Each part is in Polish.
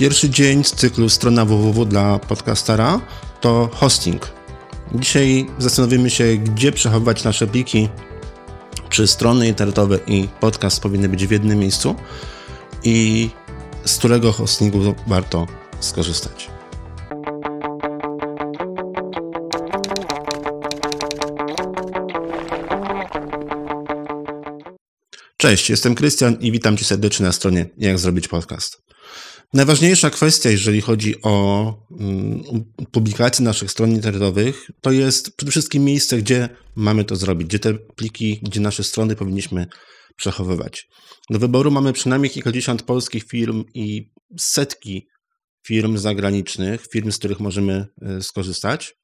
Pierwszy dzień z cyklu strona www dla podcastera to hosting. Dzisiaj zastanowimy się, gdzie przechowywać nasze pliki, czy strony internetowe i podcast powinny być w jednym miejscu i z którego hostingu warto skorzystać. Cześć, jestem Krystian i witam Cię serdecznie na stronie Jak zrobić podcast. Najważniejsza kwestia, jeżeli chodzi o mm, publikację naszych stron internetowych, to jest przede wszystkim miejsce, gdzie mamy to zrobić, gdzie te pliki, gdzie nasze strony powinniśmy przechowywać. Do wyboru mamy przynajmniej kilkadziesiąt polskich firm i setki firm zagranicznych, firm, z których możemy e, skorzystać.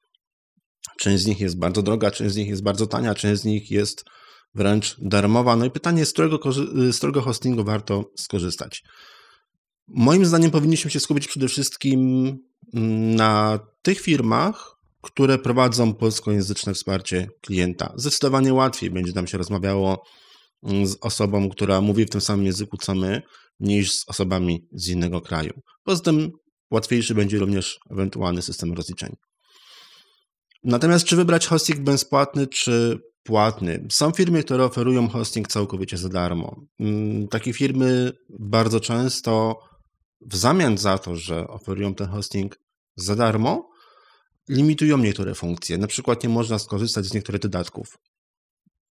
Część z nich jest bardzo droga, część z nich jest bardzo tania, część z nich jest wręcz darmowa. No i pytanie, z którego, z którego hostingu warto skorzystać. Moim zdaniem powinniśmy się skupić przede wszystkim mm, na tych firmach, które prowadzą polskojęzyczne wsparcie klienta. Zdecydowanie łatwiej będzie nam się rozmawiało mm, z osobą, która mówi w tym samym języku co my, niż z osobami z innego kraju. Poza tym łatwiejszy będzie również ewentualny system rozliczeń. Natomiast czy wybrać hosting bezpłatny czy płatny? Są firmy, które oferują hosting całkowicie za darmo. Mm, takie firmy bardzo często w zamian za to, że oferują ten hosting za darmo, limitują niektóre funkcje. Na przykład nie można skorzystać z niektórych dodatków.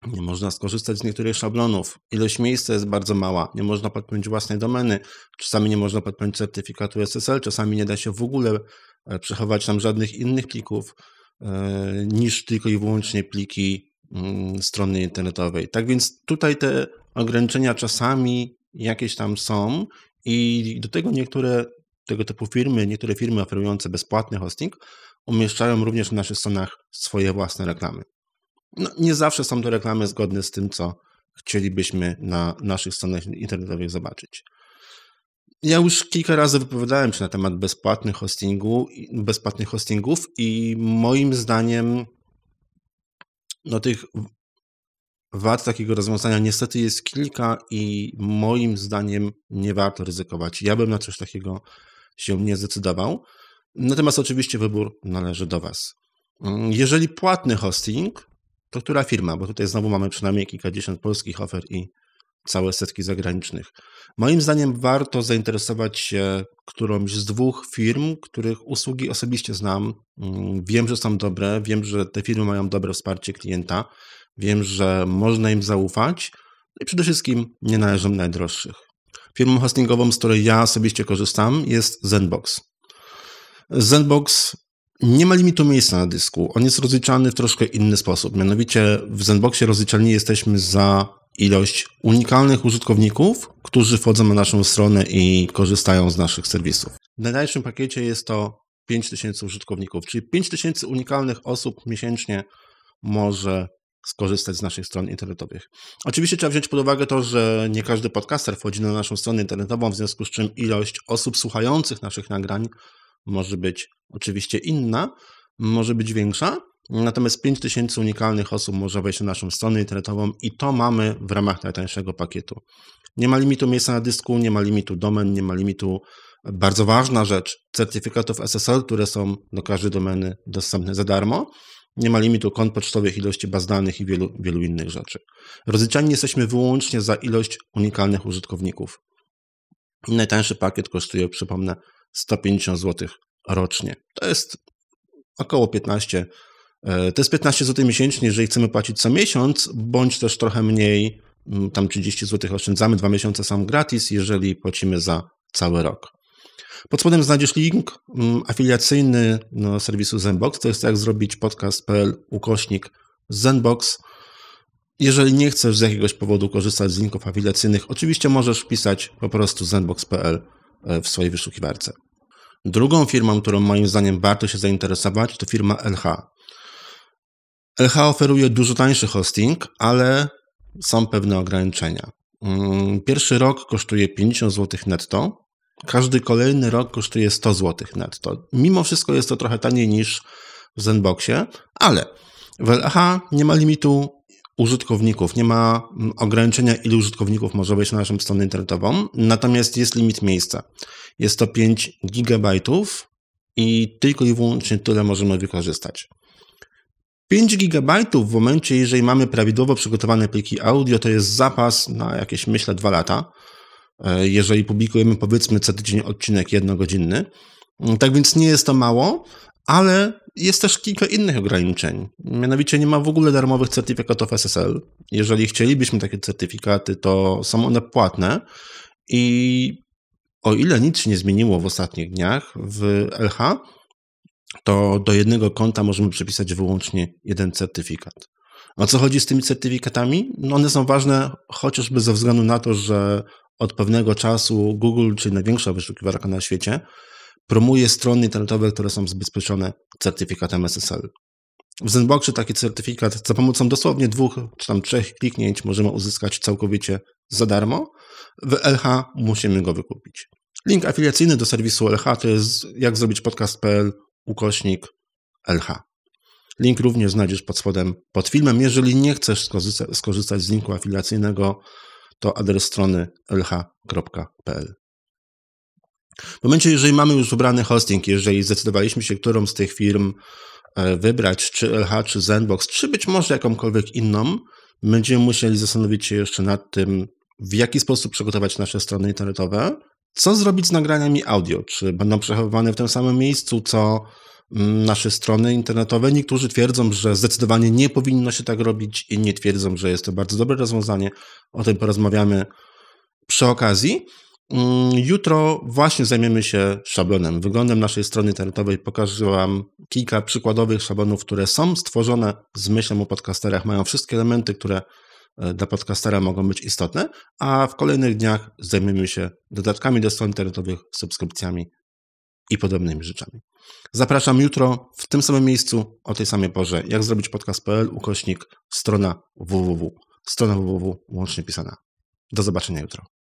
Nie można skorzystać z niektórych szablonów. Ilość miejsca jest bardzo mała. Nie można podpiąć własnej domeny. Czasami nie można podpiąć certyfikatu SSL. Czasami nie da się w ogóle e, przechować tam żadnych innych plików e, niż tylko i wyłącznie pliki mm, strony internetowej. Tak więc tutaj te ograniczenia czasami jakieś tam są i do tego niektóre tego typu firmy, niektóre firmy oferujące bezpłatny hosting umieszczają również w naszych stronach swoje własne reklamy. No, nie zawsze są to reklamy zgodne z tym, co chcielibyśmy na naszych stronach internetowych zobaczyć. Ja już kilka razy wypowiadałem się na temat bezpłatnych, hostingu, bezpłatnych hostingów i moim zdaniem no, tych Wad takiego rozwiązania niestety jest kilka i moim zdaniem nie warto ryzykować. Ja bym na coś takiego się nie zdecydował. Natomiast oczywiście wybór należy do Was. Jeżeli płatny hosting, to która firma? Bo tutaj znowu mamy przynajmniej kilkadziesiąt polskich ofer i całe setki zagranicznych. Moim zdaniem warto zainteresować się którąś z dwóch firm, których usługi osobiście znam. Wiem, że są dobre, wiem, że te firmy mają dobre wsparcie klienta. Wiem, że można im zaufać i przede wszystkim nie należą do najdroższych. Firmą hostingową, z której ja osobiście korzystam, jest Zenbox. Zenbox nie ma limitu miejsca na dysku. On jest rozliczany w troszkę inny sposób. Mianowicie w Zenboxie rozliczalni jesteśmy za ilość unikalnych użytkowników, którzy wchodzą na naszą stronę i korzystają z naszych serwisów. W najdalszym pakiecie jest to 5000 użytkowników, czyli 5000 unikalnych osób miesięcznie może skorzystać z naszych stron internetowych. Oczywiście trzeba wziąć pod uwagę to, że nie każdy podcaster wchodzi na naszą stronę internetową, w związku z czym ilość osób słuchających naszych nagrań może być oczywiście inna, może być większa, natomiast 5000 unikalnych osób może wejść na naszą stronę internetową i to mamy w ramach najtańszego pakietu. Nie ma limitu miejsca na dysku, nie ma limitu domen, nie ma limitu e, bardzo ważna rzecz certyfikatów SSL, które są do każdej domeny dostępne za darmo. Nie ma limitu kont pocztowych, ilości baz danych i wielu, wielu innych rzeczy. Rozliczani jesteśmy wyłącznie za ilość unikalnych użytkowników. Najtańszy pakiet kosztuje, przypomnę, 150 zł rocznie. To jest około 15, e, to jest 15 zł miesięcznie, jeżeli chcemy płacić co miesiąc, bądź też trochę mniej, mm, tam 30 zł oszczędzamy, dwa miesiące są gratis, jeżeli płacimy za cały rok. Pod spodem znajdziesz link mm, afiliacyjny do no, serwisu Zenbox. To jest jak zrobić podcast.pl ukośnik Zenbox. Jeżeli nie chcesz z jakiegoś powodu korzystać z linków afiliacyjnych, oczywiście możesz wpisać po prostu zenbox.pl e, w swojej wyszukiwarce. Drugą firmą, którą moim zdaniem warto się zainteresować, to firma LH. LH oferuje dużo tańszy hosting, ale są pewne ograniczenia. Mm, pierwszy rok kosztuje 50 zł netto, każdy kolejny rok kosztuje 100 zł netto. Mimo wszystko jest to trochę taniej niż w Zenboxie, ale w LH nie ma limitu użytkowników, nie ma mm, ograniczenia, ilu użytkowników może wejść na naszą stronę internetową, natomiast jest limit miejsca. Jest to 5 GB i tylko i wyłącznie tyle możemy wykorzystać. 5 GB w momencie, jeżeli mamy prawidłowo przygotowane pliki audio, to jest zapas na jakieś, myślę, 2 lata. E, jeżeli publikujemy powiedzmy co tydzień odcinek jednogodzinny. Mm, tak więc nie jest to mało, ale jest też kilka innych ograniczeń. Mianowicie nie ma w ogóle darmowych certyfikatów SSL. Jeżeli chcielibyśmy takie certyfikaty, to są one płatne i o ile nic się nie zmieniło w ostatnich dniach w LH, to do jednego konta możemy przypisać wyłącznie jeden certyfikat. O co chodzi z tymi certyfikatami? No one są ważne chociażby ze względu na to, że od pewnego czasu Google, czyli największa wyszukiwarka na świecie, promuje strony internetowe, które są zabezpieczone certyfikatem SSL. W Zenboxie taki certyfikat za pomocą dosłownie dwóch czy tam trzech kliknięć możemy uzyskać całkowicie za darmo. W LH musimy go wykupić. Link afiliacyjny do serwisu LH to jest jak zrobić podcast.pl ukośnik LH. Link również znajdziesz pod spodem pod filmem. Jeżeli nie chcesz skorzystać z linku afiliacyjnego, to adres strony lh.pl. W momencie, jeżeli mamy już wybrany hosting, jeżeli zdecydowaliśmy się, którą z tych firm e, wybrać, czy LH, czy Zenbox, czy być może jakąkolwiek inną, będziemy musieli zastanowić się jeszcze nad tym, w jaki sposób przygotować nasze strony internetowe, co zrobić z nagraniami audio, czy będą przechowywane w tym samym miejscu, co nasze strony internetowe. Niektórzy twierdzą, że zdecydowanie nie powinno się tak robić, inni twierdzą, że jest to bardzo dobre rozwiązanie. O tym porozmawiamy przy okazji. Mm, jutro właśnie zajmiemy się szablonem. Wyglądem naszej strony internetowej pokażę Wam kilka przykładowych szablonów, które są stworzone z myślą o podcasterach. Mają wszystkie elementy, które e, dla podcastera mogą być istotne, a w kolejnych dniach zajmiemy się dodatkami do stron internetowych, subskrypcjami i podobnymi rzeczami. Zapraszam jutro w tym samym miejscu o tej samej porze. Jak zrobić podcast.pl, ukośnik, strona www. Strona www, łącznie pisana. Do zobaczenia jutro.